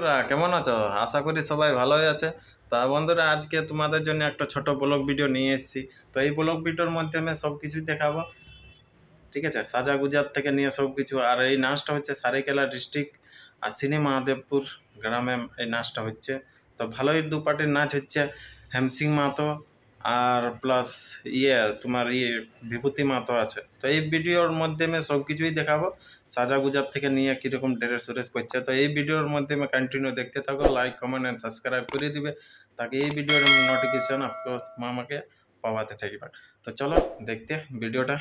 বন্ধুরা কেমন আছো আশা করি সবাই ভালোই আছে তা বন্ধুরা আজকে তোমাদের জন্য একটা ছোট ব্লগ ভিডিও নিয়ে এসেছি তো এই ব্লগ ভিডিওর মাধ্যমে সব কিছুই দেখাবো ঠিক আছে সাজা গুজার থেকে নিয়ে সব কিছু আর এই নাচটা হচ্ছে সারিকেলা ডিস্ট্রিক্ট আর সিনে মহাদেবপুর গ্রামে এই নাচটা হচ্ছে তো ভালোই দু পার্টির নাচ হচ্ছে হেমসিং মাহাতো আর প্লাস ইয়ে তোমার ইয়ে বিভূতি মাতো আছে তো এই ভিডিওর মাধ্যমে সব কিছুই দেখাবো সাজা গুজার থেকে নিয়ে কীরকম ড্রেস ফ্রেস করছে তো এই ভিডিওর মাধ্যমে কন্টিনিউ দেখতে থাকো লাইক কমেন্ট অ্যান্ড সাবস্ক্রাইব করে দিবে তাকে এই ভিডিওর নোটিফিকেশান আমাকে পাওয়াতে থাকবে তো চলো দেখতে ভিডিওটা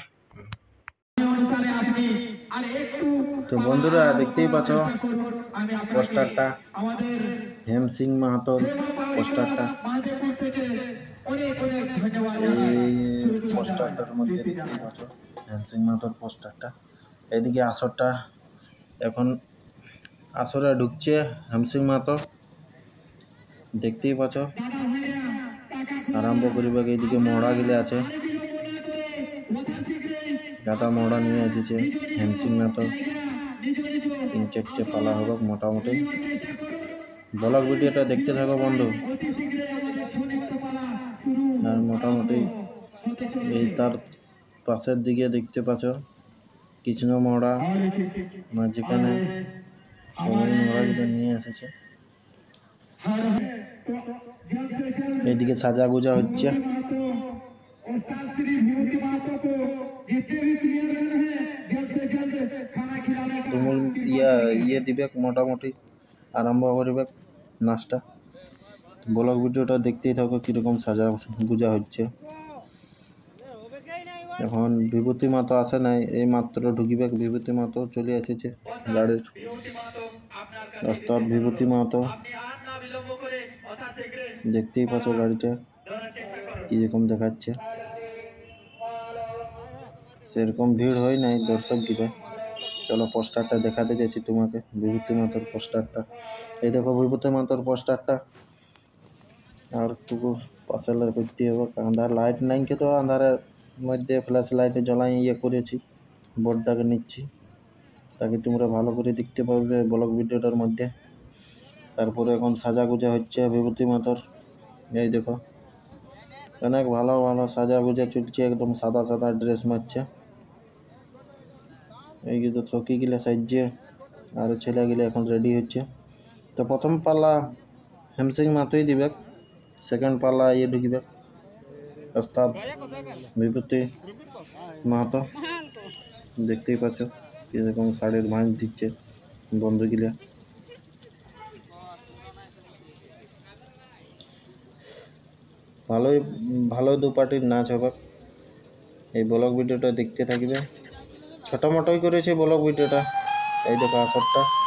তো বন্ধুরা দেখতেই পাচ্ছ পোস্টারটা হেম সিং মাহাতোর পোস্টারটা এই পোস্টারটার মধ্যে দেখতে পাচ্ছ হ্যান্সিং মাথার পোস্টারটা এদিকে আসরটা এখন আসরে ঢুকছে হ্যামসিং মাতো দেখতেই পাচ্ছ আরম্ভ করিবা এদিকে মড়া গিলে আছে দাদা মড়া নিয়ে এসেছে হ্যামসিং মাতো তিন চারটে পালা হবে মোটামুটি ব্লগ ভিডিওটা দেখতে থাকো বন্ধু আর মোটামুটি এই তার পাশের দিকে দেখতে পাচ্ছ কৃষ্ণ মরা মাঝখানে মানে সবাই মরাগুলো নিয়ে এসেছে এইদিকে সাজা গুজা হচ্ছে ইয়া ইয়ে দিবে মোটামুটি আরম্ভ করবে নাচটা ব্লগ ভিডিওটা দেখতেই থাকো কীরকম সাজা গুজা হচ্ছে এখন বিভূতি মাতো আসে নাই এই মাত্র ঢুকিবে বিভূতি মাতো চলে এসেছে গাড়ির রাস্তা বিভূতি মাতো দেখতেই পাচ্ছ গাড়িটা কীরকম দেখাচ্ছে সেরকম ভিড় হয় নাই দর্শক গিরা চলো পোস্টারটা দেখাতে যাচ্ছি তোমাকে বিভূতি মাতোর পোস্টারটা এই দেখো বিভূতি মাতোর পোস্টারটা আর টুকু পাশে করতে হবে আন্ধার লাইট নাই কে তো আন্ধারের মধ্যে ফ্ল্যাশ লাইটে জ্বলাই ইয়ে করেছি বোর্ডটাকে নিচ্ছি তাকে তোমরা ভালো করে দেখতে পারবে ব্লক ভিডিওটার মধ্যে তারপরে এখন সাজা গুজা হচ্ছে বিভূতি মাতার এই দেখো অনেক ভালো ভালো সাজা গুজা চলছে একদম সাদা সাদা ড্রেস মারছে এই তো সকিগুলো সাজছে আর ছেলেগুলো এখন রেডি হচ্ছে তো প্রথম পাল্লা হেমসিং মাতোই দিবে সেকেন্ড পাল্লা ইয়ে ঢুকবে ওস্তাদ বিপত্তি মাহাতো দেখতেই পাচ্ছ কীরকম শাড়ির মাছ দিচ্ছে বন্ধুগুলা ভালোই ভালো দু পার্টির নাচ হবে এই ব্লক ভিডিওটা দেখতে থাকবে ছোটো মোটোই করেছে ব্লক ভিডিওটা এই দেখো আসরটা